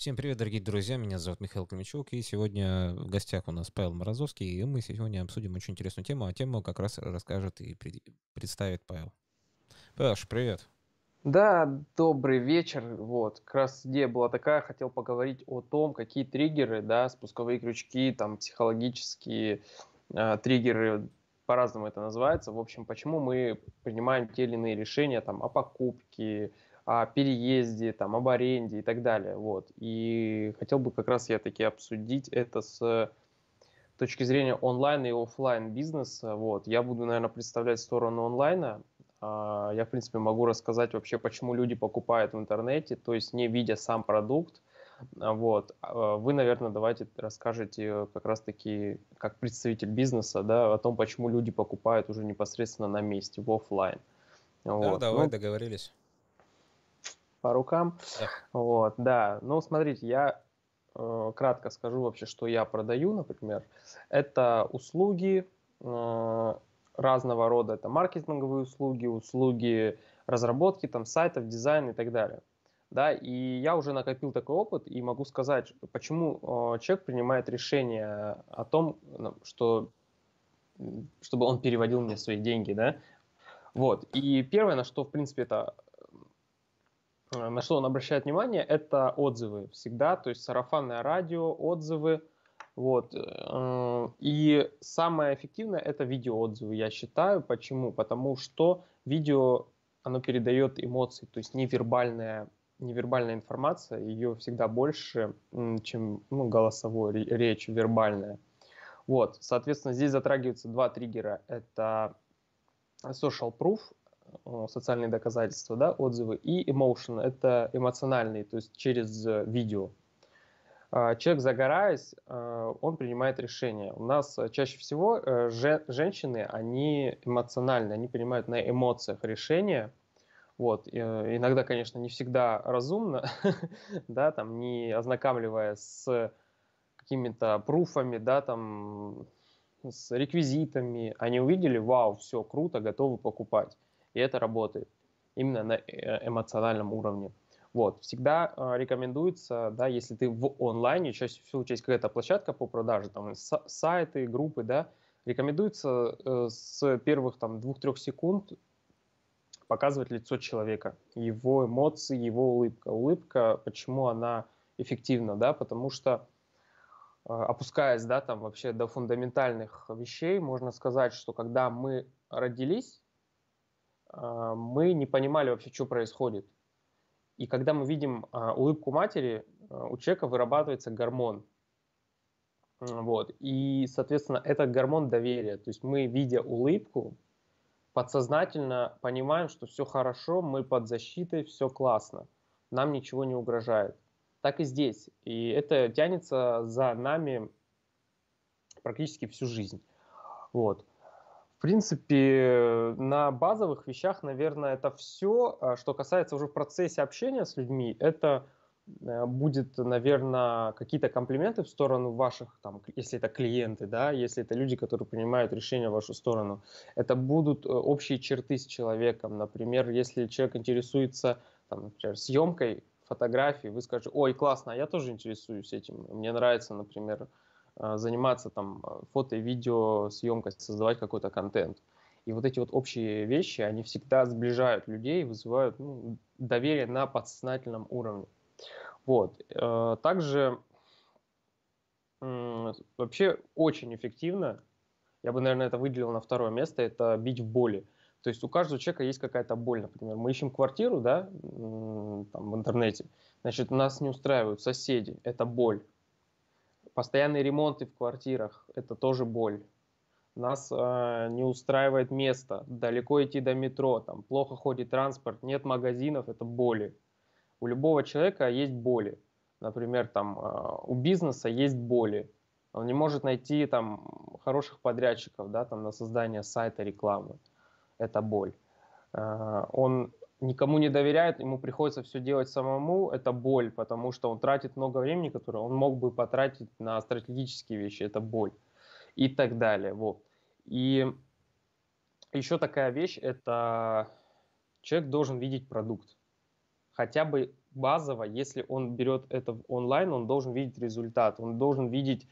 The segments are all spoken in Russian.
Всем привет, дорогие друзья, меня зовут Михаил Климчук, и сегодня в гостях у нас Павел Морозовский, и мы сегодня обсудим очень интересную тему, а тему как раз расскажет и представит Павел. Паш, привет. Да, добрый вечер. Вот, как раз идея была такая, хотел поговорить о том, какие триггеры, да, спусковые крючки, там, психологические э, триггеры, по-разному это называется. В общем, почему мы принимаем те или иные решения, там, о покупке, о переезде, там, об аренде и так далее. Вот. И хотел бы как раз я таки обсудить это с точки зрения онлайн и офлайн бизнеса. Вот. Я буду, наверное, представлять сторону онлайна. А, я, в принципе, могу рассказать вообще, почему люди покупают в интернете, то есть не видя сам продукт. А, вот. А, вы, наверное, давайте расскажете как раз-таки, как представитель бизнеса, да, о том, почему люди покупают уже непосредственно на месте, в офлайн. Вот. Да, давай, ну, договорились по рукам. Эх. Вот, да. Ну, смотрите, я э, кратко скажу вообще, что я продаю, например. Это услуги э, разного рода. Это маркетинговые услуги, услуги разработки там сайтов, дизайна и так далее. Да, и я уже накопил такой опыт и могу сказать, почему э, человек принимает решение о том, ну, что чтобы он переводил мне свои деньги, да. Вот. И первое, на что, в принципе, это Э, на что он обращает внимание, это отзывы всегда, то есть сарафанное радио, отзывы. Вот. Э, и самое эффективное это видеоотзывы, я считаю. Почему? Потому что видео, оно передает эмоции, то есть невербальная, невербальная информация, ее всегда больше, чем ну, голосовая речь, вербальная. Вот, соответственно, здесь затрагиваются два триггера. Это social proof Э, социальные доказательства, да, отзывы, и emotion – это эмоциональные, то есть через э, видео. А, человек, загораясь, э, он принимает решение. У нас чаще всего женщины, они эмоциональны, они принимают на эмоциях решение. Вот. Иногда, конечно, не всегда разумно, да, там, не ознакомливая с какими-то пруфами, да, там, с реквизитами. Они увидели, вау, все круто, готовы покупать и это работает именно на э, эмоциональном уровне. Вот, всегда э, рекомендуется, да, если ты в онлайне, чаще всего есть какая-то площадка по продаже, там сайты, группы, да, рекомендуется э, с первых там двух-трех секунд показывать лицо человека, его эмоции, его улыбка. Улыбка, почему она эффективна, да, потому что э, опускаясь, да, там вообще до фундаментальных вещей, можно сказать, что когда мы родились, а, мы не понимали вообще, что происходит. И когда мы видим а, улыбку матери, а, у человека вырабатывается гормон. Вот. И, соответственно, это гормон доверия. То есть мы, видя улыбку, подсознательно понимаем, что все хорошо, мы под защитой, все классно, нам ничего не угрожает. Так и здесь. И это тянется за нами практически всю жизнь. Вот. В принципе, на базовых вещах, наверное, это все. А что касается уже в процессе общения с людьми, это э, будет, наверное, какие-то комплименты в сторону ваших, там, если это клиенты, да, если это люди, которые принимают решения в вашу сторону. Это будут э, общие черты с человеком. Например, если человек интересуется, там, например, съемкой фотографий, вы скажете, ой, классно, а я тоже интересуюсь этим. Мне нравится, например, а, заниматься там а, фото, и видео, съемкой, создавать какой-то контент. И вот эти вот общие вещи, они всегда сближают людей, вызывают ну, доверие на подсознательном уровне. Вот. Э, также вообще очень эффективно, я бы, наверное, это выделил на второе место, это бить в боли. То есть у каждого человека есть какая-то боль. Например, мы ищем квартиру да, там, в интернете, значит, нас не устраивают соседи, это боль. Постоянные ремонты в квартирах – это тоже боль. Нас э, не устраивает место, далеко идти до метро, там плохо ходит транспорт, нет магазинов – это боли. У любого человека есть боли. Например, там э, у бизнеса есть боли. Он не может найти там хороших подрядчиков, да, там на создание сайта рекламы. Это боль. Э, он никому не доверяет, ему приходится все делать самому, это боль, потому что он тратит много времени, которое он мог бы потратить на стратегические вещи, это боль и так далее. Вот. И еще такая вещь, это человек должен видеть продукт. Хотя бы базово, если он берет это онлайн, он должен видеть результат, он должен видеть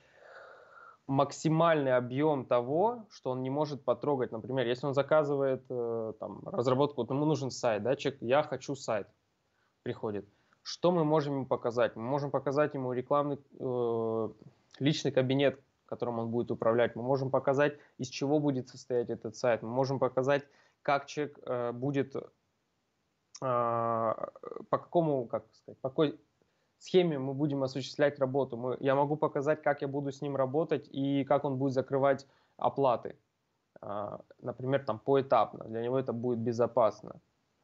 максимальный объем того, что он не может потрогать. Например, если он заказывает э, там, разработку, вот ему нужен сайт, да, человек, я хочу сайт, приходит. Что мы можем ему показать? Мы можем показать ему рекламный э, личный кабинет, которым он будет управлять. Мы можем показать, из чего будет состоять этот сайт. Мы можем показать, как человек э, будет, э, по какому, как сказать, по какой схеме мы будем осуществлять работу. Мы, я могу показать, как я буду с ним работать и как он будет закрывать оплаты. А, например, там поэтапно. Для него это будет безопасно.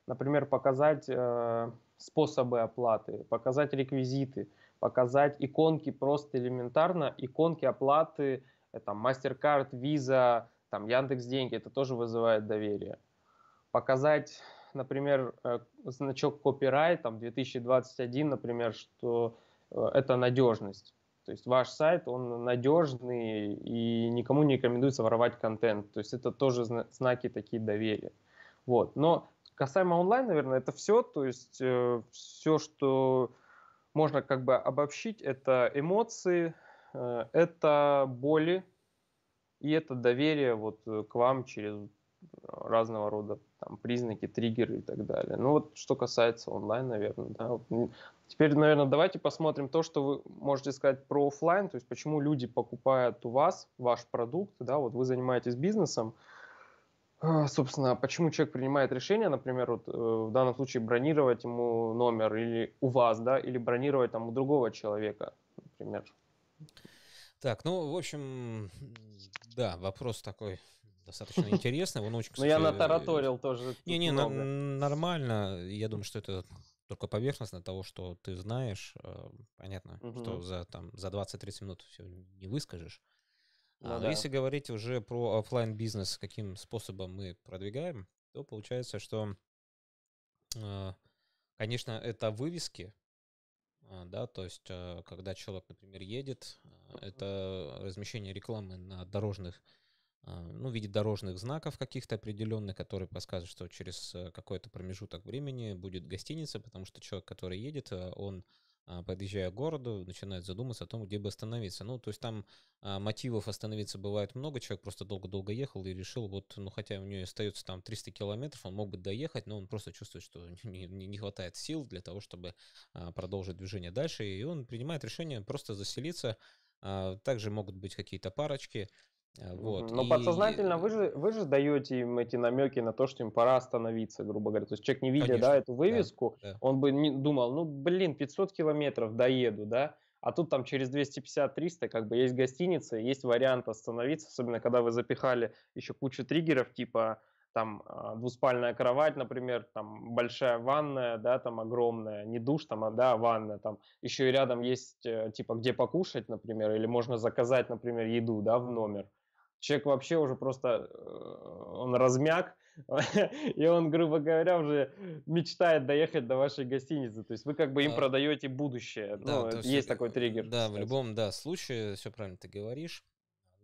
Например, показать э, способы оплаты, показать реквизиты, показать иконки просто элементарно, иконки оплаты, это MasterCard, Visa, там Яндекс Деньги, это тоже вызывает доверие. Показать например, э, значок копирайт там 2021, например, что э, это надежность. То есть ваш сайт, он надежный и никому не рекомендуется воровать контент. То есть это тоже знаки такие доверия. Вот. Но касаемо онлайн, наверное, это все. То есть э, все, что можно как бы обобщить, это эмоции, э, это боли и это доверие вот э, к вам через разного рода там, признаки, триггеры и так далее. Ну вот что касается онлайн, наверное, да. Вот, теперь, наверное, давайте посмотрим то, что вы можете сказать про офлайн, то есть почему люди покупают у вас ваш продукт, да, вот вы занимаетесь бизнесом, а, собственно, почему человек принимает решение, например, вот, э, в данном случае бронировать ему номер или у вас, да, или бронировать там у другого человека, например. Так, ну, в общем, да, вопрос такой достаточно интересный. Он очень, кстати... Ну, я натараторил тоже. Не-не, нормально. Я думаю, что это только поверхностно того, что ты знаешь. Э, понятно, что за, там, за 20-30 минут все не выскажешь. Ну, а, да. Если говорить уже про офлайн бизнес, каким способом мы продвигаем, то получается, что, э, конечно, это вывески, э, да, то есть, когда человек, например, едет, это размещение рекламы на дорожных а, ну, в виде дорожных знаков каких-то определенных, которые подсказывают, что через э, какой-то промежуток времени будет гостиница, потому что человек, который едет, э, он а, подъезжая к городу, начинает задумываться о том, где бы остановиться. Ну, то есть там а, мотивов остановиться бывает много, человек просто долго-долго ехал и решил, вот, ну, хотя у него остается там 300 километров, он мог бы доехать, но он просто чувствует, что не, хватает сил для того, чтобы продолжить движение дальше, и он принимает решение просто заселиться. также могут быть какие-то парочки, Э, вот. Но и... подсознательно вы же, вы же даете им эти намеки на то, что им пора остановиться, грубо говоря. То есть человек, не видя да, эту вывеску, да, да. он бы не думал, ну, блин, 500 километров доеду, да, а тут там через 250-300 как бы есть гостиница, есть вариант остановиться, особенно когда вы запихали еще кучу триггеров, типа там а, двуспальная кровать, например, там большая ванная, да, там огромная, не душ там, а да, ванная, там еще и рядом есть э, типа где покушать, например, или можно заказать, например, еду, да, в номер человек вообще уже просто, э, он размяк, и он, грубо говоря, уже мечтает доехать до вашей гостиницы. То есть вы как бы им а, продаете будущее. Да, ну, есть, есть такой триггер. Да, кстати. в любом да, случае, все правильно ты говоришь.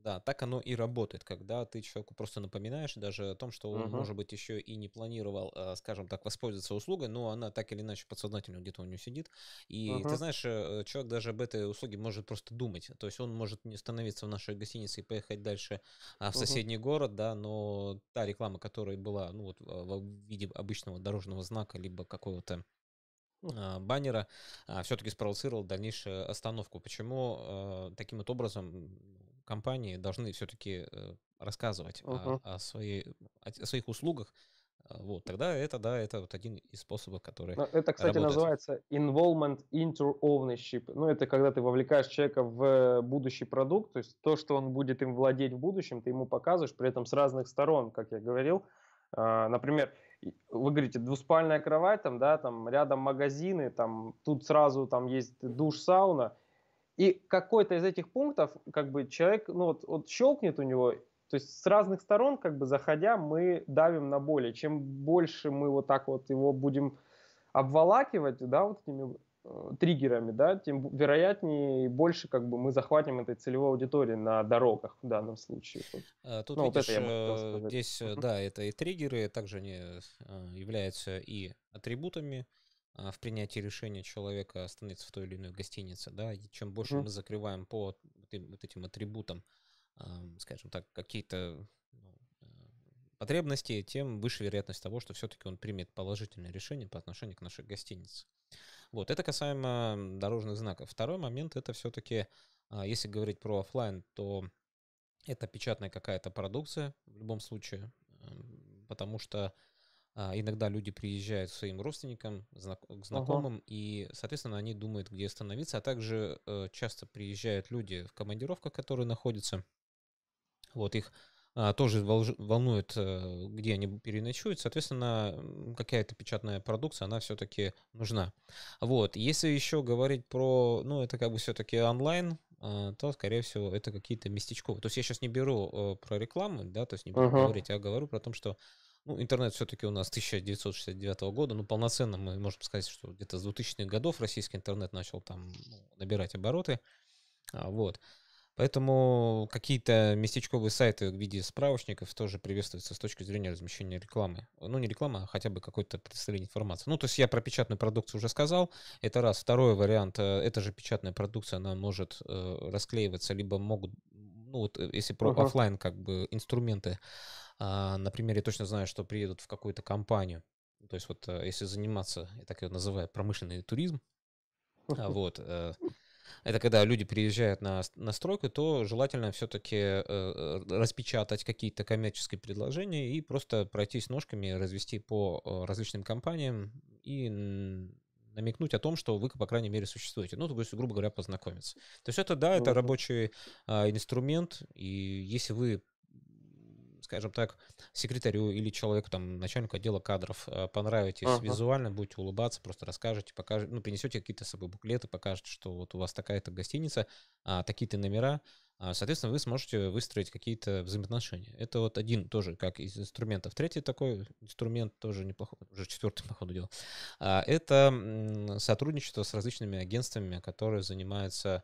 Да, так оно и работает, когда ты человеку просто напоминаешь даже о том, что он, угу. может быть, еще и не планировал, э, скажем так, воспользоваться услугой, но она так или иначе подсознательно где-то у него сидит. И угу. ты знаешь, э, человек даже об этой услуге может просто думать. То есть он может не становиться в нашей гостинице и поехать дальше а, в соседний угу. город, да, но та реклама, которая была ну, вот, а, в виде обычного дорожного знака, либо какого-то а, баннера все-таки спровоцировал дальнейшую остановку. Почему таким вот образом компании должны все-таки э, рассказывать uh-huh. о, о, своей, о своих услугах. Э, вот, тогда это, да, это вот один из способов, который Но Это, кстати, работает. называется involvement into ownership. Ну, это когда ты вовлекаешь человека в э, будущий продукт, то есть то, что он будет им владеть в будущем, ты ему показываешь, при этом с разных сторон, как я говорил. А, например, вы говорите, двуспальная кровать, там, да, там рядом магазины, там тут сразу там есть душ, сауна, и какой-то из этих пунктов, как бы человек, ну вот, вот щелкнет у него, то есть с разных сторон, как бы заходя, мы давим на боли. Чем больше мы вот так вот его будем обволакивать, да, вот этими э, триггерами, да, тем вероятнее и больше как бы мы захватим этой целевой аудитории на дорогах в данном случае. А, тут ну, видишь, вот это я э, здесь, э, да, это и триггеры, также они э, являются и атрибутами, а, в принятии решения человека остановиться в той или иной гостинице, да, и чем больше mm-hmm. мы закрываем по вот этим атрибутам, скажем так, какие-то ну, э, потребности, тем выше вероятность того, что все-таки он примет положительное решение по отношению к нашей гостинице. Вот, это касаемо дорожных знаков. Второй момент это все-таки, а, если говорить про офлайн, то это печатная какая-то продукция в любом случае, потому что а, иногда люди приезжают к своим родственникам, к знакомым, ага. и, соответственно, они думают, где остановиться. А также э, часто приезжают люди в командировках, которые находятся. Вот их а, тоже волнует, э, где они переночуют. Соответственно, какая-то печатная продукция, она все-таки нужна. Вот. Если еще говорить про, ну, это как бы все-таки онлайн, а, то, скорее всего, это какие-то местечковые. То есть я сейчас не беру э, про рекламу, да, то есть не буду uh-huh. говорить, а говорю про то, что ну, интернет все-таки у нас 1969 года, ну, полноценно мы можем сказать, что где-то с 2000-х годов российский интернет начал там ну, набирать обороты. А, вот. Поэтому какие-то местечковые сайты в виде справочников тоже приветствуются с точки зрения размещения рекламы. Ну, не реклама, а хотя бы какое-то представление информации. Ну, то есть я про печатную продукцию уже сказал. Это раз. Второй вариант. Э, Эта же печатная продукция, она может э, расклеиваться, либо могут ну вот э, если про uh-huh. офлайн как бы инструменты, а, например, я точно знаю, что приедут в какую-то компанию, то есть вот э, если заниматься, я так ее называю, промышленный туризм, uh-huh. вот, э, это когда люди приезжают на, на стройку, то желательно все-таки э, распечатать какие-то коммерческие предложения и просто пройтись ножками, развести по различным компаниям и намекнуть о том, что вы, по крайней мере, существуете. Ну, то есть, грубо говоря, познакомиться. То есть это, да, это рабочий а, инструмент, и если вы скажем так, секретарю или человеку, там, начальнику отдела кадров а, понравитесь ага. визуально, будете улыбаться, просто расскажете, покажете, ну, принесете какие-то с собой буклеты, покажете, что вот у вас такая-то гостиница, а, такие-то номера, а, соответственно, вы сможете выстроить какие-то взаимоотношения. Это вот один тоже как из инструментов. Третий такой инструмент тоже неплохой, уже четвертый по ходу дела. А, это сотрудничество с различными агентствами, которые занимаются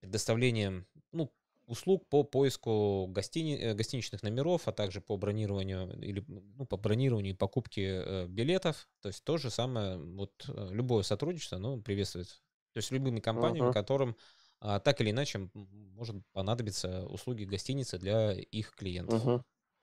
предоставлением ну, услуг по поиску гостини, э, гостиничных номеров, а также по бронированию или ну, по бронированию и покупке э, билетов. То есть то же самое, вот э, любое сотрудничество, ну, приветствует. То есть любыми компаниями, uh-huh. которым а так или иначе может понадобиться услуги гостиницы для их клиентов. Угу.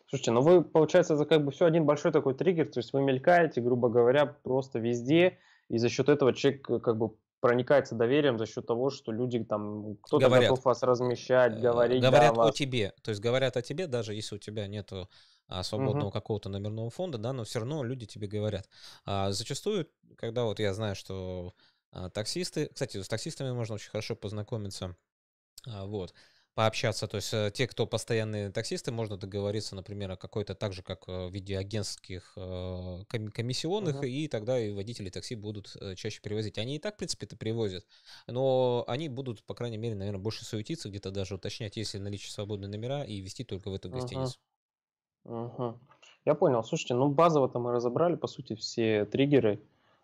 Слушайте, ну вы, получается, это как бы все один большой такой триггер, то есть вы мелькаете, грубо говоря, просто везде, и за счет этого человек э, как бы проникается доверием за счет того, что люди там, кто-то говорят, готов вас размещать, э, говорить. Говорят да, о вас. тебе, то есть говорят о тебе, даже если у тебя нет свободного угу. какого-то номерного фонда, да, но все равно люди тебе говорят. А зачастую, когда вот я знаю, что а, таксисты, кстати, с таксистами можно очень хорошо познакомиться, а, вот, пообщаться. То есть э, те, кто постоянные таксисты, можно договориться, например, о какой-то так же, как э, в виде агентских э, комиссионных, угу. и тогда и водители такси будут чаще привозить. Они и так, в принципе, это привозят, но они будут, по крайней мере, наверное, больше суетиться, где-то даже уточнять, если наличие свободные номера, и вести только в эту гостиницу. Угу. угу. Я понял. Слушайте, ну базово-то мы разобрали, по сути, все триггеры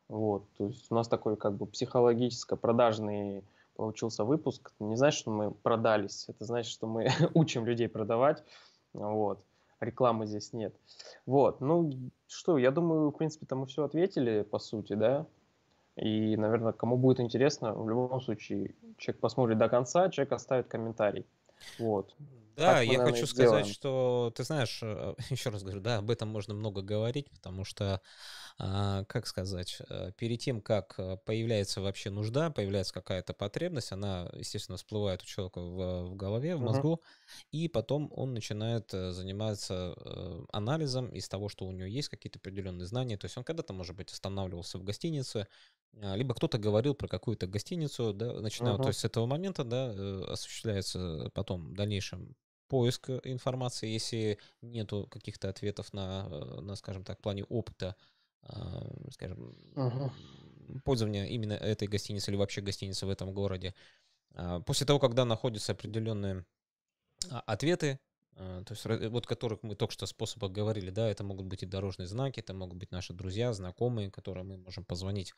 вот, то есть у нас такой как бы психологическо-продажный получился выпуск. Не значит, что мы продались, это значит, что мы учим людей продавать. Вот, рекламы здесь нет. Вот, ну что, я думаю, в принципе, там мы все ответили, по сути, да. И, наверное, кому будет интересно, в любом случае, человек посмотрит до конца, человек оставит комментарий. Вот. Да, так я хочу сказать, сделаем. что ты знаешь, э, еще раз говорю, да, об этом можно много говорить, потому что а, как сказать, э, перед тем, как э, появляется вообще нужда, появляется какая-то потребность, она, естественно, всплывает у человека в, в голове, в мозгу, угу. и потом он начинает э, заниматься анализом из того, что у него есть какие-то определенные знания. То есть он когда-то, может быть, останавливался в гостинице, а, либо кто-то говорил про какую-то гостиницу, да, начиная, угу. то есть с этого момента, да, осуществляется потом в дальнейшем поиск информации, если нету каких-то ответов на, на, скажем так, плане опыта. А, скажем, ага. пользования именно этой гостиницы или вообще гостиницы в этом городе. А, после того, когда находятся определенные а, ответы, то есть вот которых мы только что способах говорили, да, это могут быть и дорожные знаки, это могут быть наши друзья, знакомые, которым мы можем позвонить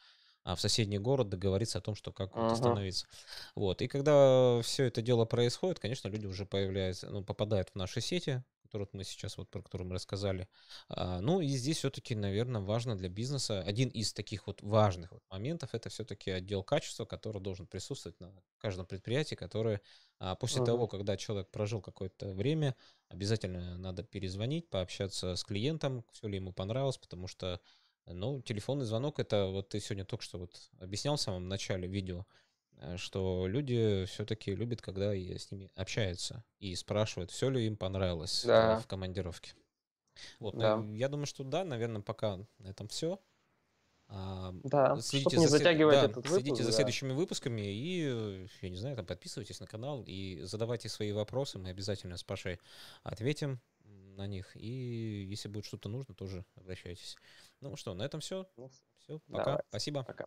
в соседний город, договориться о том, что как ага. остановиться. Вот. И когда все это дело происходит, конечно, люди уже появляются, ну, попадают в наши сети, который мы сейчас вот про который мы рассказали. А, ну и здесь все-таки, наверное, важно для бизнеса один из таких вот важных вот моментов это все-таки отдел качества, который должен присутствовать на каждом предприятии, которое а, после uh-huh. того, когда человек прожил какое-то время, обязательно надо перезвонить, пообщаться с клиентом, все ли ему понравилось, потому что ну, телефонный звонок это вот ты сегодня только что вот объяснял в самом начале видео, Э, что люди все-таки любят, когда с ними общаются и спрашивают, все ли им понравилось э, да. в командировке. Вот, э, да. я думаю, что да, наверное, пока на этом все. А, да, следите не за, затягивать да, этот выпуск, следите за следующими выпусками и, я не знаю, там подписывайтесь на канал и задавайте свои вопросы, мы обязательно с Пашей ответим на них. И если будет что-то нужно, тоже обращайтесь. Ну что, на этом все. Ну, все, пока. Давайте. Спасибо. Пока.